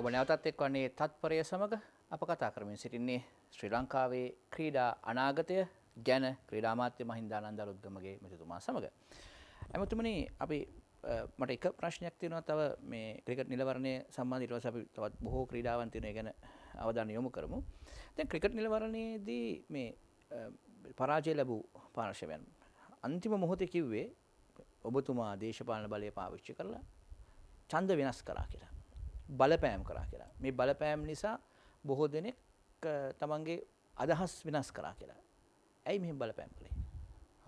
ඔබ නැවතත් එක්වන්නේ තත්පරය සමඟ අප කතා කරමින් සිටින්නේ ශ්‍රී ලංකාවේ ක්‍රීඩා අනාගතය ගැන ක්‍රීඩාමාත්‍ය මහින්දානන්ද අලුත්ගමගේ මෙතුමා සමඟ. ඇමතුමනි අපි මට එක ප්‍රශ්නයක් තියෙනවා තව මේ ක්‍රිකට් නිලවරණය සම්බන්ධ ඊට පස්සේ අපි තවත් බොහෝ ක්‍රීඩාවන් තියෙනවා ගැන අවධානය යොමු කරමු. දැන් ක්‍රිකට් නිලවරණයේදී මේ පරාජය ලැබූ පාර්ශවයන් අන්තිම මොහොතේ කිව්වේ ඔබතුමා දේශපාලන බලය පාවිච්චි කරලා ඡන්ද වෙනස් කරා කියලා. බලපෑම් කරා කියලා. මේ බලපෑම් නිසා බොහෝ දෙනෙක් තමන්ගේ අදහස් වෙනස් කරා කියලා. ඇයි මෙහෙම බලපෑම් කළේ?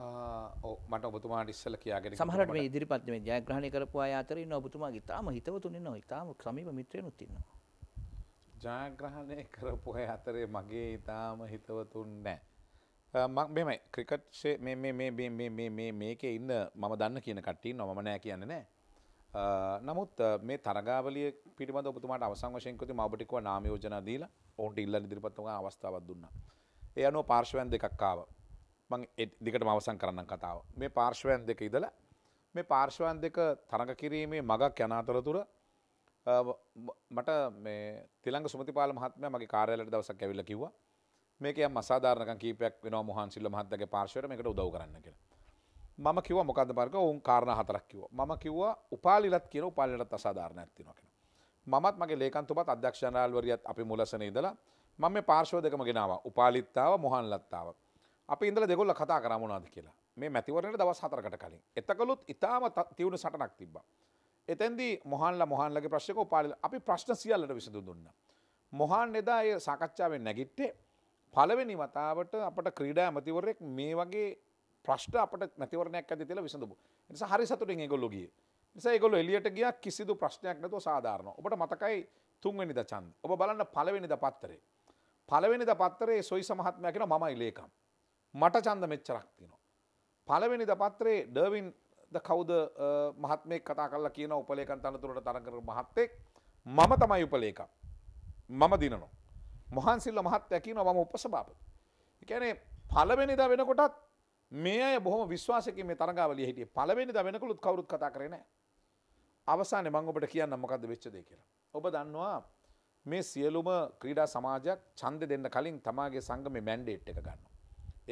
මට ඔබතුමාට ඉස්සල කියගෙන සමහරට මේ ඉදිරිපත් මේ ජයග්‍රහණය කරපු අය අතර ඉන්න ඔබතුමා ඉතාම හිතවතුන් ඉන්නවා. ඉතාම සමීප මිත්‍රයනුත් ඉන්නවා. ජයග්‍රහණය කරපු අය අතරේ මගේ ඉතාම හිතවතුන් නැහැ. මක් මෙමයි ක්‍රිකට් මේකේ ඉන්න මම දන්න කියන කට්ටින් නොම නෑ කියන්න නෑ නමුත් මේ තරගාවලිය පිළිබඳ ඔබතුමාට අවසන් වශයෙන් කිව්වොත් මම ඔබට කිව්වා නාම යෝජනා දීලා ඔවුන්ට ඉල්ලන ඉදිරිපත් කරන අවස්ථාවක් දුන්නා. ඒ අනුව පාර්ශ්වයන් දෙකක් ආවා. මම දිගටම අවසන් කරන්නම් කතාව. මේ පාර්ශ්වයන් දෙක ඉඳලා මේ පාර්ශ්වයන් දෙක තරඟ කිරීමේ මගක් යන අතරතුර මට මේ තිලංග සුමතිපාල මහත්මයා මගේ කාර්යාලයට දවසක් ඇවිල්ලා කිව්වා මේක යම් අසාධාරණකම් කීපයක් වෙනවා මොහාන් සිල්ල මහත්තයාගේ පාර්ශ්වයට මේකට උදව් කරන්න කියලා. මම කිව මොකද පර්ග ඔවුන් කාරණ හතරක් කිව ම කිව උපාලිලත් කියන උපාලිලට අසාධාරණ ඇතිනොක. මත් මගේ ලේකන්තුමත් අධ්‍යක්ෂණාල්වරියත් අපි මුලසන ඉදලා මම පාර්ශව දෙකම ගෙනාව උපාලිත්තාව මොහන්ලත්තාව. අපි ඉඳල දෙගොල්ල කතා කරමුණනාද කියලා මේ මැතිවරට දවස් හතරකට කලින් එතකළුත් ඉතාම තිවුණු සටනක් තිබ්බ. එතැදි මොහන්ල මොහන්ලගේ ප්‍රශ්ක උපාලි අපි ප්‍රශ්න සියල්ලට විසඳ දුන්න. මොහන් එදා ඒ සාකච්ඡාවෙන් නැගිට්ටේ පලවෙනි වතාවට අපට ක්‍රීඩා ඇමතිවරෙක් මේ වගේ ප්‍රශ්ට අපට මැතිවරණයක් ඇති තිල විසඳපු නිසා හරි සතුටින් ඒගොල්ලො ගිය නිසා ඒගොල්ලො එලියට ගිය කිසිදු ප්‍රශ්නයක් නැතුව සාධාරණ ඔබට මතකයි තුන්වෙනිද චන්ද ඔබ බලන්න පළවෙනිද පත්තරේ පළවෙනිද පත්තරේ සොයි සමහත්මය කියෙන මමයි ලේකම් මට චන්ද මෙච්චරක් තිනවා පළවෙනිද පත්‍රේ ඩර්වින් ද කවුද මහත්මේ කතා කල්ලා කියන උපලේකන් තනතුරට තරකර මහත්තෙක් මම තමයි උපලේකම් මම දිනනවා මොහන්සිල්ල මහත් ඇකින මම උපසභාපති එකැනේ පළවෙනිද වෙනකොටත් මේ අය බොහොම විශ්වාසක මේ තරගාවලිය හිටිය පළවෙනි දවෙනකුළුත් කවරුත් කතා කරන අවසාන මං ඔබට කියන්න මොකද වෙච්චද කියලා. ඔබ දන්නවා මේ සියලුම ක්‍රීඩා සමාජයක් චන්ද දෙන්න කලින් තමාගේ සංගම මැන්ඩේට් එක ගන්න.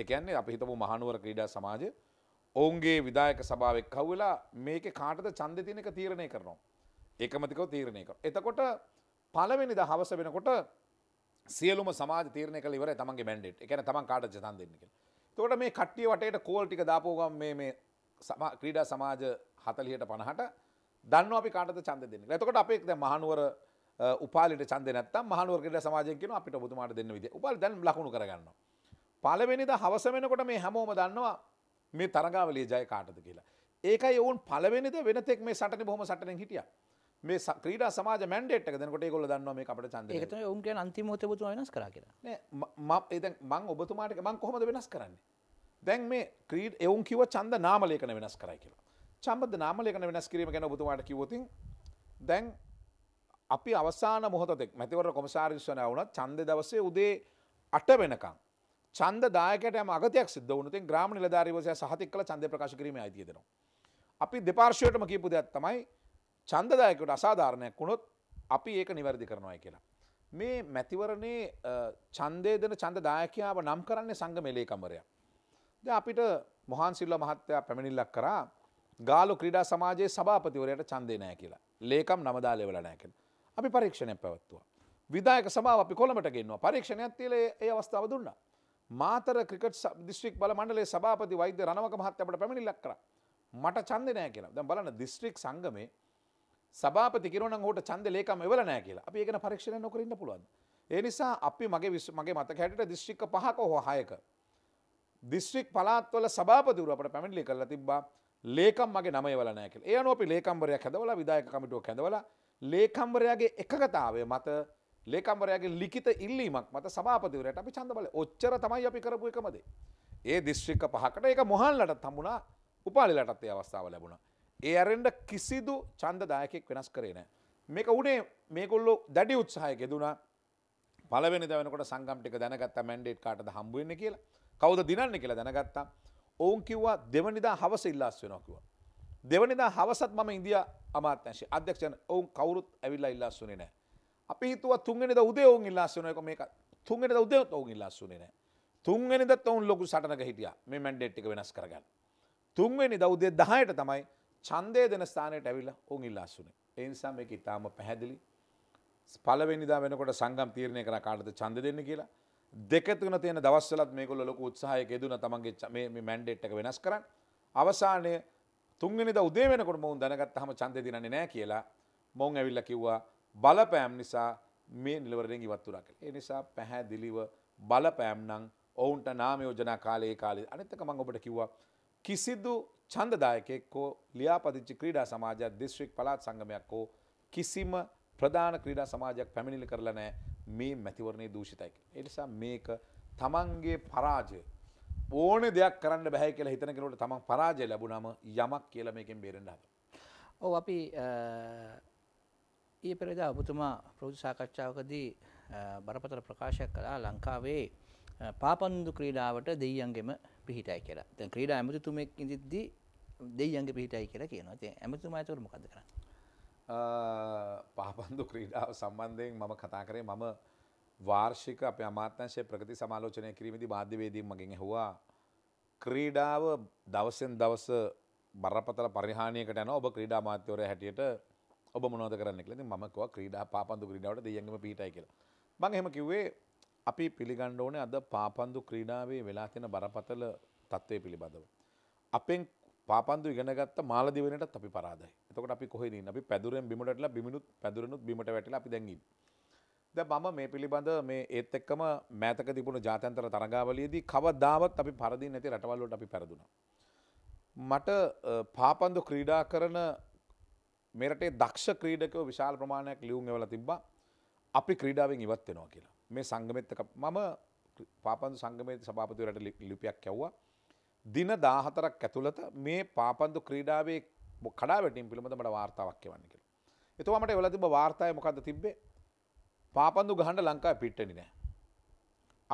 ඒකන්නේ අපි හිතපු මහනුවර ක්‍රීඩා සමාජ ඔවුන්ගේ විදායක සභාවක් කව්වෙලා මේක කාටද චන්ද තියනක තීරණය කරනවා. ඒකමතිකව තීරණය කර. එතකොට පළවෙනි ද හවස වෙනකොට සියලුම සමාජ තීරණය කළ ඉවර තමන්ගේ මැන්ඩේට් එකන තමන් කාට ජතන් දෙන්නක. තොට මේ කට්ටිය වටට කෝල් ටික දාපෝගම් මේ ක්‍රීඩා සමාජ හතලියට පණහට දන්න අපි කාට චන්ද දෙන්න ඇතකට අපෙක් ද මහනුවර උපාලට චන්දනත් මහනුවරකට සමාජයකන අපිට බතුමාට දෙන්න විද උපල් දැන් ලකුණු කරගන්න. පලවෙනිද හවස වෙනකොට මේ හැමෝම දන්නවා මේ තරගාවලිය ජය කාටද කියලා. ඒකයි ඔවුන් පලවෙනිද වෙනතෙක් මේ සටන බොහොම සටනෙන් හිටියා. මේ ක්‍රීඩ සමාජ මැන්ඩේට් එක දෙනකොට ඒගොල්ලෝ දන්නවා මේක අපිට ඡන්දය. ඒක තමයි ඔවුන් කියන්නේ අන්තිම මොහොතේ ඔබතුමා වෙනස් කරා කියලා. නෑ මම දැන් මම ඔබතුමාට මම කොහොමද වෙනස් කරන්නේ? දැන් මේ ක්‍රීඩ එවුන් කිව්ව ඡන්ද නාමලේඛන වෙනස් කරයි කියලා. ඡන්ද නාමලේඛන වෙනස් කිරීම ගැන ඔබතුමාට කිව්වොතින් දැන් අපි අවසාන මොහොතේ මැතිවර කොමසාරිස්වන වුණා ඡන්ද දවසේ උදේ 8 වෙනකම් ඡන්ද දායකයට යම අගතයක් සිද්ධ වුණොත් ඉතින් ග්‍රාම නිලධාරීවරයා සහතික කළ ඡන්දය ප්‍රකාශ කිරීමේ අයිතිය දෙනවා. අපි දෙපාර්ශ්වයටම කියපු දෙයක් තමයි චන්දදායකට අසාධාරණයක් වුණොත් අපි ඒක නිවැරදි කරනවා කියලා. මේ මැතිවරණේ චන්දය දෙන චන්ද දායකයාව නම් කරන්නේ සංග මෙලේකමරය. ද අපිට මොහන් සිල්ල මහත්තයා පැමිණිල්ලක් කරා ගාලු ක්‍රීඩා සමාජයේ සභාපතිවරයට චන්දේ නෑ කියලා ලේකම් නමදාලෙවල නෑකෙන. අපි පරීක්ෂණය පැවත්තුවා. විදායක සභාව අපි කොළමට ගෙන්වා පරීක්ෂණයක් තියලේ ඒ අවස්ථාව දුන්නා. මාතර ක්‍රිකට් දිස්ත්‍රික් බල මණ්ඩලේ සභාපති වෛද්‍ය රණවක මහත්තයාට පැමිණිල්ලක් කරා. මට ඡන්දේ නෑ කියලා. දැන් බලන්න දිස්ත්‍රික් සංගමේ සභාපති කිරුවනම් හට චන්ද ලේකම එවල නෑ කියලා අපි ඒකන පරීක්ෂණ නොකරන්න පුළුවන්. ඒ නිසා අපි මගේ විස් මගේ මත හැට දිශ්ික පහක හෝ හයක. දිස්ත්‍රික් පලාත්වල සභාපතිවරට පැමිණලි කරලා තිබා ලේකම් මගේ නම වල නෑක ඒ නොපි ලේකම්බරයක් හැදවල විදායක කමිටුව හැදවල ලේකම්බරයාගේ එකගතාවය මත ලේකම්බරයාගේ ලිකිත ඉල්ලීමක් මත සභාපතිවරයට අපි චන්දබල ඔච්චර තමයි අපි කරපු එකමදේ. ඒ දිස්ත්‍රික්ක පහකට එක මොහල්ලට තමුණා උපාලිලටත් ඒ අවස්ථාව ලැබුණා ඒ ඇරෙන්ඩ කිසිදු චන්දදායකෙක් වෙනස් කරේන. මේක උනේ මේකුල්ලු දැඩි උත්සාහය ගෙදුණා පලවෙනි දවනකට සංගම්ටික දැනගත්ත මැන්ඩේට් කාට හම්බුවන්න කියලා කවද දිනන්න කියලා දැනගත්තා ඔවුන් කිව්වා දෙවනිදා හවස ඉල්ලාස් වෙනොකිව. දෙවනිදා හවසත් මම ඉන්දිය අමාත්‍යංශි අධ්‍යක්ෂණ ඔවුන් කවරුත් ඇවිල්ලා ඉල්ලාස්සුනේ නෑ. අපි හිතුව තුන්ගෙනද උදේ ඔවුන් ඉල්ලාස්සනයක මේක තුන්ගෙනද උදේ ඔවුන් ඉල්ලාස්සුනේ නෑ. තුන්ගෙනද ඔවුන් ලොකු සටනක හිටිය මේ මැන්ඩේට්ටික වෙනස් කරගන්න. තුන්වෙනි දෞදේ දහයට තමයි ඡන්දය දෙන ස්ථානයට ඇවිල්ලා ඔවුන් ඉල්ලාසුනේ. ඒ නිසා මේක ඊටාම පැහැදිලි. පළවෙනිදා වෙනකොට සංගම් තීරණය කරා කාටද ඡන්ද දෙන්න කියලා. දෙක තුන තියෙන දවස්වලත් මේගොල්ලෝ ලොකු උත්සාහයක යෙදුණා තමන්ගේ මේ මේ මැන්ඩේට් එක වෙනස් කරන්න. අවසානයේ තුන්වෙනිදා උදේ වෙනකොට මොවුන් දැනගත්තාම ඡන්දය දිනන්නේ නැහැ කියලා මොවුන් ඇවිල්ලා කිව්වා බලපෑම් නිසා මේ නිලවරණයෙන් ඉවත් වුණා කියලා. ඒ නිසා පැහැදිලිව බලපෑම් නම් ඔවුන්ට නාම යෝජනා කාලයේ කාලේ අනිත් එක මම ඔබට කිව්වා කිසිදු ඡන්දදායකෙක් හෝ ලියාපදිංචි ක්‍රීඩා සමාජයක් දිස්ත්‍රික් පළාත් සංගමයක් හෝ කිසිම ප්‍රධාන ක්‍රීඩා සමාජයක් පැමිණිලි කරලා නෑ මේ මැතිවරණේ දූෂිතයි. ඒ නිසා මේක තමන්ගේ පරාජය ඕන දෙයක් කරන්න බැහැ කියලා හිතන කෙනෙකුට තමන් පරාජය ලැබුණාම යමක් කියලා මේකෙන් බේරෙන්න හදනවා. ඔව් අපි ඊයේ පෙරේදා ඔබතුමා ප්‍රවෘත්ති සාකච්ඡාවකදී බරපතල ප්‍රකාශයක් කළා ලංකාවේ පාපන්දු ක්‍රීඩාවට දෙයියන්ගෙම පිහිටයි කියලා. දැන් ක්‍රීඩා ඇමතිතුමෙක් ඉඳිද්දී දෙයියන්ගේ පිහිටයි කියලා කියනවා. ඉතින් ඇමතුමා ඒතකොට මොකද්ද කරන්නේ? පාපන්දු ක්‍රීඩාව සම්බන්ධයෙන් මම කතා කරේ මම වාර්ෂික අපේ අමාත්‍යංශයේ ප්‍රගති සමාලෝචනය කිරීමේදී මාධ්‍යවේදීන් මගෙන් ඇහුවා ක්‍රීඩාව දවසෙන් දවස බරපතල පරිහානියකට යනවා ඔබ ක්‍රීඩා අමාත්‍යවරයා හැටියට ඔබ මොනවද කරන්න කියලා. ඉතින් මම කිව්වා ක්‍රීඩා පාපන්දු ක්‍රීඩාවට දෙයියන්ගම පිටයි කියලා. මම එහෙම කිව්වේ අපි පිළිගන්න ඕනේ අද පාපන්දු ක්‍රීඩාවේ වෙලා තියෙන බරපතල තත්ත්වය පිළිබඳව. අපෙන් පාපන්දු ඉගෙනගත්ත මාලදිවනටත් අපි පරාදයි. එතකොට අපි කොහෙද ඉන්නේ? අපි පැදුරෙන් බිමටටලා බිමිනුත් පැදුරනුත් බිමට වැටිලා අපි දැන් ඉන්නේ. දැන් මම මේ පිළිබඳ මේ ඒත් එක්කම මෑතක තිබුණු ජාත්‍යන්තර තරඟාවලියේදී කවදාවත් අපි පරදින්නේ නැති රටවල් වලට අපි පෙරදුනා. මට පාපන්දු ක්‍රීඩා කරන මෙරටේ දක්ෂ ක්‍රීඩකව විශාල ප්‍රමාණයක් ලියුම් එවලා තිබ්බා. අපි ක්‍රීඩාවෙන් ඉවත් වෙනවා කියලා. මේ සංගමෙත් මම පාපන්දු සංගමයේ සභාපතිවරට ලිපියක් කැව්වා. දින දාහතරක් ඇතුළත මේ පාපන්දු ක්‍රීඩාවේ කඩාවැටින් පිළිබඳමට වාර්තාවක් වන්නේ කියලා. එතුවාමට එවල තිබ වාර්තාය මොකද තිබ්බේ පාපන්දු ගහන්ඩ ලංකා පිට්ටනි නෑ.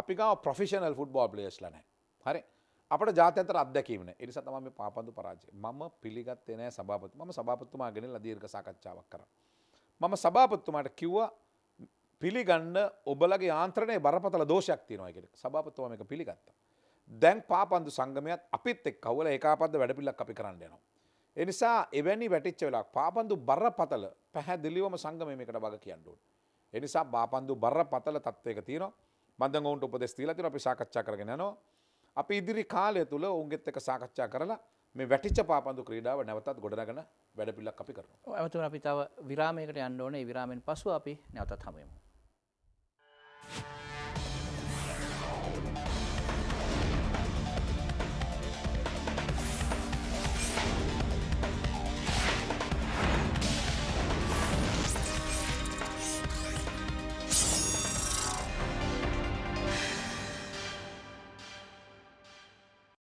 අපි ගාව ප්‍රොෆිෂනල් ෆුට්බෝල් ප්ලේස් ලනෑ හරි අපට ජාතන්තර අදැකීමන එනිසා තම මේ පාපන්දු පරාජය මම පිළිගත් එනෑ සභාපත් ම සභාපත්තුමාගෙන ලදීර්ක සාකච්ඡාවක් කර. මම සභාපත්තුමාට කිව්වා පිළිගන්න ඔබලගේ ආන්ත්‍රණය බරපතල දෝෂයක් තියනවායකෙන සභාපත්තුවම එක පිළිගත්තා. දැන් පාපන්දු සංගමයත් අපිත් එක් කවල ඒකාපද වැඩපිල්ලක් අපි කරන්න යනවා. එනිසා එවැනි වැටිච්ච වෙලක් පාපන්දු බර පතල පැහැදිලිවම සංගමයකට වග කියන්නඩුවන්. එනිසා බාපන්දු බර පතල තත්වයක තියන බඳ ඔවුන්ට උපදෙස් තිීලතින අපි සාකච්ඡා කරගෙන නවා. අපි ඉදිරි කාලය තුළ ඔුන්ගෙත් එක සාකච්ඡා කරලා මේ වැටිච්ච පාපන්දු ක්‍රීඩාව නැවතත් ගොඩනගෙන වැඩපිල්ලක් අපි කරනවා. ඇතුර අපි තව විරාමයකට යන්න ඕනේ විරාමෙන් පසු අපි නැවතත් හමයමු.